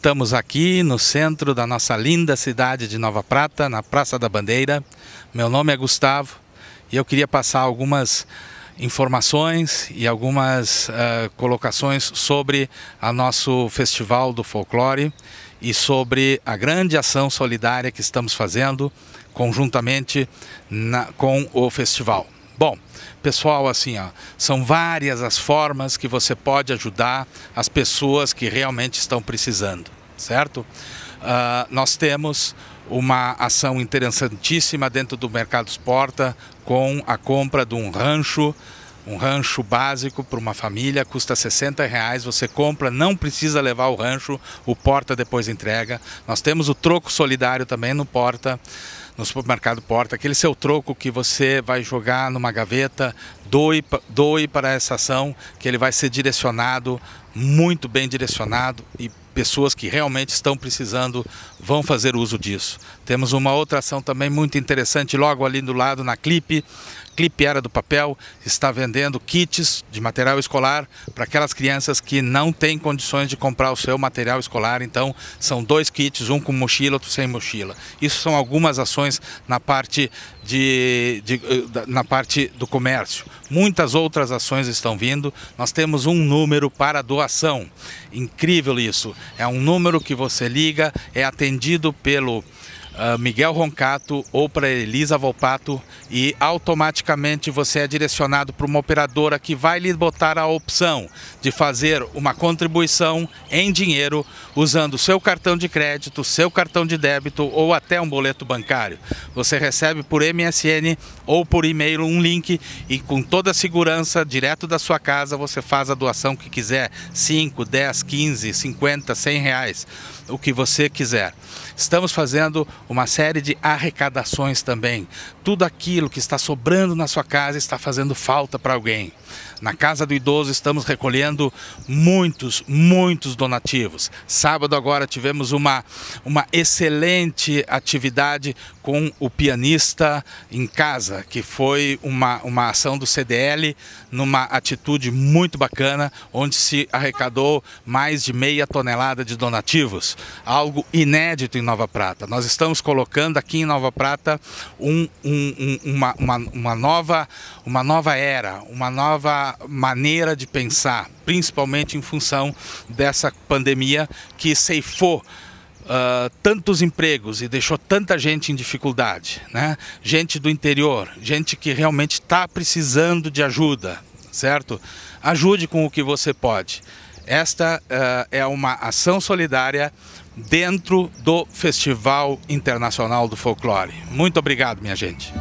Estamos aqui no centro da nossa linda cidade de Nova Prata, na Praça da Bandeira. Meu nome é Gustavo e eu queria passar algumas informações e algumas uh, colocações sobre o nosso Festival do Folclore e sobre a grande ação solidária que estamos fazendo conjuntamente na, com o festival. Bom, pessoal, assim, ó, são várias as formas que você pode ajudar as pessoas que realmente estão precisando certo? Uh, nós temos uma ação interessantíssima dentro do Mercado Exporta com a compra de um rancho, um rancho básico para uma família, custa 60 reais, você compra, não precisa levar o rancho, o Porta depois entrega. Nós temos o troco solidário também no Porta, no supermercado Porta, aquele seu troco que você vai jogar numa gaveta, doe, doe para essa ação, que ele vai ser direcionado, muito bem direcionado e pessoas que realmente estão precisando vão fazer uso disso. Temos uma outra ação também muito interessante logo ali do lado na Clipe, Clipe Era do Papel está vendendo kits de material escolar para aquelas crianças que não têm condições de comprar o seu material escolar. Então, são dois kits, um com mochila, outro sem mochila. Isso são algumas ações na parte, de, de eh, na parte do comércio. Muitas outras ações estão vindo. Nós temos um número para doação. Incrível isso. É um número que você liga, é atendido pelo ah, Miguel Roncato ou para Elisa Volpato e automaticamente você é direcionado para uma operadora que vai lhe botar a opção de fazer uma contribuição em dinheiro usando seu cartão de crédito, seu cartão de débito ou até um boleto bancário. Você recebe por MSN ou por e-mail um link e com toda a segurança, direto da sua casa, você faz a doação que quiser, 5, 10, 15, 50, 100 reais o que você quiser. Estamos fazendo uma série de arrecadações também. Tudo aquilo que está sobrando na sua casa está fazendo falta para alguém. Na casa do idoso estamos recolhendo muitos, muitos donativos. Sábado agora tivemos uma, uma excelente atividade com o pianista em casa, que foi uma, uma ação do CDL numa atitude muito bacana, onde se arrecadou mais de meia tonelada de donativos algo inédito em Nova Prata. Nós estamos colocando aqui em Nova Prata um, um, uma, uma, uma, nova, uma nova era, uma nova maneira de pensar, principalmente em função dessa pandemia que ceifou. Uh, tantos empregos e deixou tanta gente em dificuldade, né? Gente do interior, gente que realmente está precisando de ajuda, certo? Ajude com o que você pode. Esta uh, é uma ação solidária dentro do Festival Internacional do Folclore. Muito obrigado, minha gente.